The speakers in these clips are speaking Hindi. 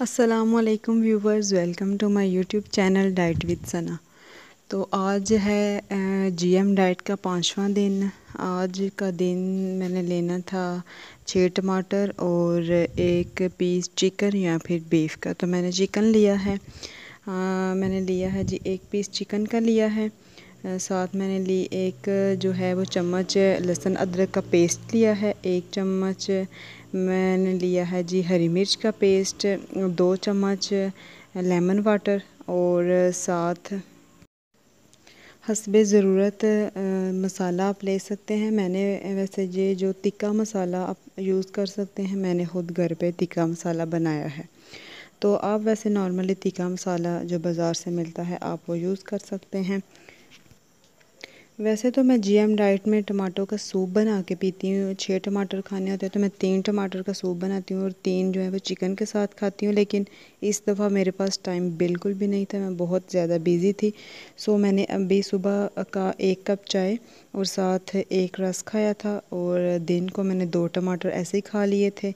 असलकम viewers welcome to my YouTube channel diet with Sana तो आज है जी एम डाइट का पाँचवा दिन आज का दिन मैंने लेना था छः टमाटर और एक पीस चिकन या फिर बीफ का तो मैंने चिकन लिया है आ, मैंने लिया है जी एक पीस चिकन का लिया है साथ मैंने ली एक जो है वो चम्मच लहसुन अदरक का पेस्ट लिया है एक चम्मच मैंने लिया है जी हरी मिर्च का पेस्ट दो चम्मच लेमन वाटर और साथ हसब ज़रूरत मसाला आप ले सकते हैं मैंने वैसे ये जो तिक्का मसाला आप यूज़ कर सकते हैं मैंने ख़ुद घर पे तिक्का मसाला बनाया है तो आप वैसे नॉर्मली तिक्का मसाला जो बाज़ार से मिलता है आप वो यूज़ कर सकते हैं वैसे तो मैं जीएम डाइट में टमाटो का सूप बना के पीती हूँ छः टमाटर खाने होते हैं तो मैं तीन टमाटर का सूप बनाती हूँ और तीन जो है वो चिकन के साथ खाती हूँ लेकिन इस दफ़ा मेरे पास टाइम बिल्कुल भी नहीं था मैं बहुत ज़्यादा बिज़ी थी सो मैंने अभी सुबह का एक कप चाय और साथ एक रस खाया था और दिन को मैंने दो टमाटर ऐसे ही खा लिए थे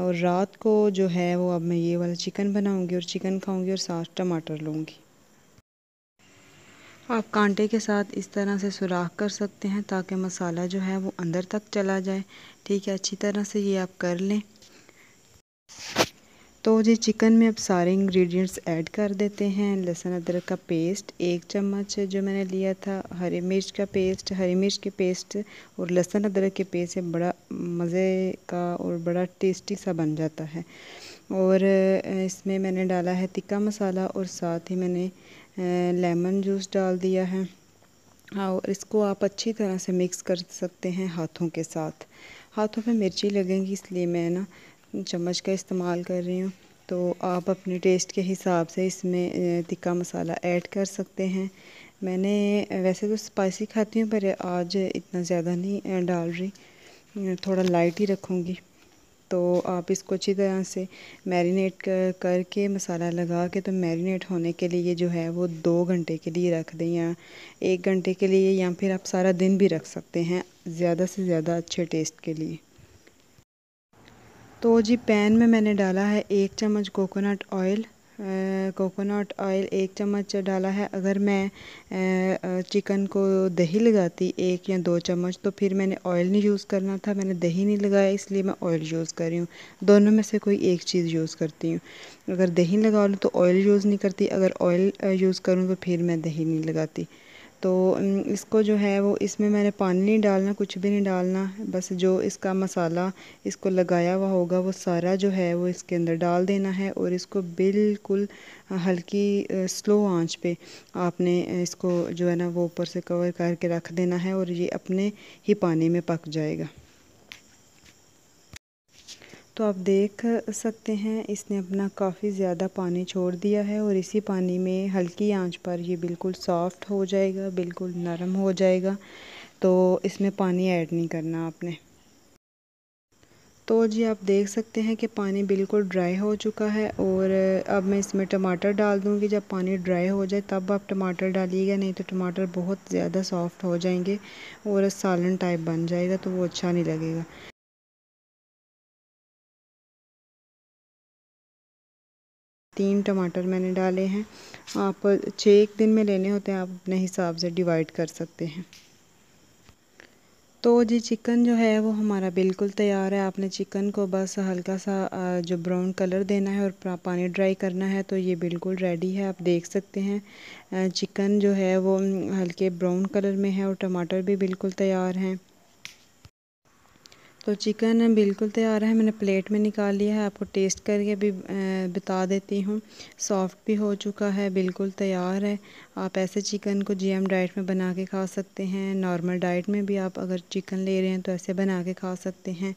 और रात को जो है वो अब मैं ये वाला चिकन बनाऊँगी और चिकन खाऊँगी और साथ टमाटर लूँगी आप कांटे के साथ इस तरह से सुराख कर सकते हैं ताकि मसाला जो है वो अंदर तक चला जाए ठीक है अच्छी तरह से ये आप कर लें तो जी चिकन में अब सारे इंग्रेडिएंट्स ऐड कर देते हैं लहसुन अदरक का पेस्ट एक चम्मच जो मैंने लिया था हरी मिर्च का पेस्ट हरी मिर्च के पेस्ट और लहसुन अदरक के पेस्ट से बड़ा मज़े का और बड़ा टेस्टी सा बन जाता है और इसमें मैंने डाला है तिक्का मसाला और साथ ही मैंने लेमन जूस डाल दिया है और इसको आप अच्छी तरह से मिक्स कर सकते हैं हाथों के साथ हाथों पे मिर्ची लगेंगी इसलिए मैं ना चम्मच का इस्तेमाल कर रही हूँ तो आप अपने टेस्ट के हिसाब से इसमें तिक्का मसाला ऐड कर सकते हैं मैंने वैसे तो स्पाइसी खाती हूँ पर आज इतना ज़्यादा नहीं डाल रही थोड़ा लाइट ही रखूँगी तो आप इसको अच्छी तरह से मैरिनेट कर करके मसाला लगा के तो मैरिनेट होने के लिए जो है वो दो घंटे के लिए रख दें या एक घंटे के लिए या फिर आप सारा दिन भी रख सकते हैं ज़्यादा से ज़्यादा अच्छे टेस्ट के लिए तो जी पैन में मैंने डाला है एक चम्मच कोकोनट ऑयल कोकोनट ऑयल एक चम्मच डाला है अगर मैं चिकन को दही लगाती एक या दो चम्मच तो फिर मैंने ऑयल नहीं यूज़ करना था मैंने दही नहीं लगाया इसलिए मैं ऑयल यूज़ कर रही हूँ दोनों में से कोई एक चीज़ यूज़ करती हूँ अगर दही लगा लूँ तो ऑयल यूज़ नहीं करती अगर ऑयल यूज़ करूँ तो फिर मैं दही नहीं लगाती तो इसको जो है वो इसमें मैंने पानी नहीं डालना कुछ भी नहीं डालना बस जो इसका मसाला इसको लगाया हुआ होगा वो सारा जो है वो इसके अंदर डाल देना है और इसको बिल्कुल हल्की स्लो आंच पे आपने इसको जो है ना वो ऊपर से कवर करके रख देना है और ये अपने ही पानी में पक जाएगा तो आप देख सकते हैं इसने अपना काफ़ी ज़्यादा पानी छोड़ दिया है और इसी पानी में हल्की आंच पर ये बिल्कुल सॉफ्ट हो जाएगा बिल्कुल नरम हो जाएगा तो इसमें पानी ऐड नहीं करना आपने तो जी आप देख सकते हैं कि पानी बिल्कुल ड्राई हो चुका है और अब मैं इसमें टमाटर डाल दूंगी जब पानी ड्राई हो जाए तब आप टमाटर डालिएगा नहीं तो टमाटर बहुत ज़्यादा सॉफ्ट हो जाएंगे और सालन टाइप बन जाएगा तो वो अच्छा नहीं लगेगा तीन टमाटर मैंने डाले हैं आप छः एक दिन में लेने होते हैं आप अपने हिसाब से डिवाइड कर सकते हैं तो जी चिकन जो है वो हमारा बिल्कुल तैयार है आपने चिकन को बस हल्का सा जो ब्राउन कलर देना है और पानी ड्राई करना है तो ये बिल्कुल रेडी है आप देख सकते हैं चिकन जो है वो हल्के ब्राउन कलर में है और टमाटर भी बिल्कुल तैयार हैं तो चिकन बिल्कुल तैयार है मैंने प्लेट में निकाल लिया है आपको टेस्ट करके भी बता देती हूँ सॉफ्ट भी हो चुका है बिल्कुल तैयार है आप ऐसे चिकन को जीएम डाइट में बना के खा सकते हैं नॉर्मल डाइट में भी आप अगर चिकन ले रहे हैं तो ऐसे बना के खा सकते हैं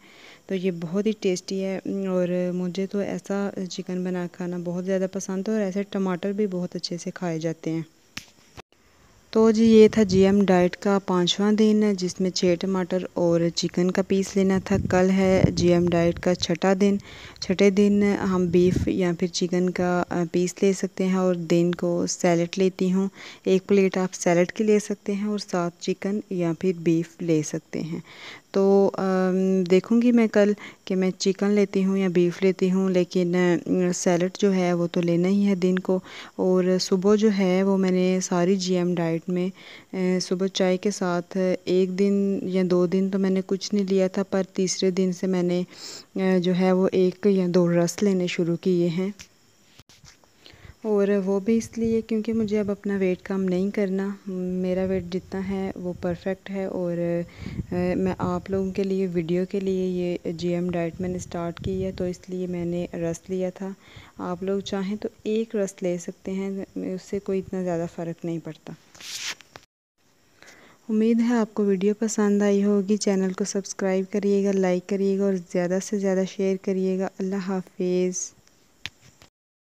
तो ये बहुत ही टेस्टी है और मुझे तो ऐसा चिकन बना खाना बहुत ज़्यादा पसंद है और ऐसे टमाटर भी बहुत अच्छे से खाए जाते हैं तो जी ये था जीएम डाइट का पाँचवा दिन जिसमें छः टमाटर और चिकन का पीस लेना था कल है जीएम डाइट का छठा दिन छठे दिन हम बीफ या फिर चिकन का पीस ले सकते हैं और दिन को सैलड लेती हूँ एक प्लेट आप सैलड की ले सकते हैं और साथ चिकन या फिर बीफ ले सकते हैं तो देखूंगी मैं कल कि मैं चिकन लेती हूँ या बीफ लेती हूँ लेकिन सैलड जो है वो तो लेना ही है दिन को और सुबह जो है वो मैंने सारी जीएम डाइट डाइट में सुबह चाय के साथ एक दिन या दो दिन तो मैंने कुछ नहीं लिया था पर तीसरे दिन से मैंने जो है वो एक या दो रस लेने शुरू किए हैं और वो भी इसलिए क्योंकि मुझे अब अपना वेट कम नहीं करना मेरा वेट जितना है वो परफेक्ट है और मैं आप लोगों के लिए वीडियो के लिए ये जीएम डाइट मैंने स्टार्ट की है तो इसलिए मैंने रस लिया था आप लोग चाहें तो एक रस ले सकते हैं उससे कोई इतना ज़्यादा फ़र्क नहीं पड़ता उम्मीद है आपको वीडियो पसंद आई होगी चैनल को सब्सक्राइब करिएगा लाइक करिएगा और ज़्यादा से ज़्यादा शेयर करिएगा अल्लाह हाफिज़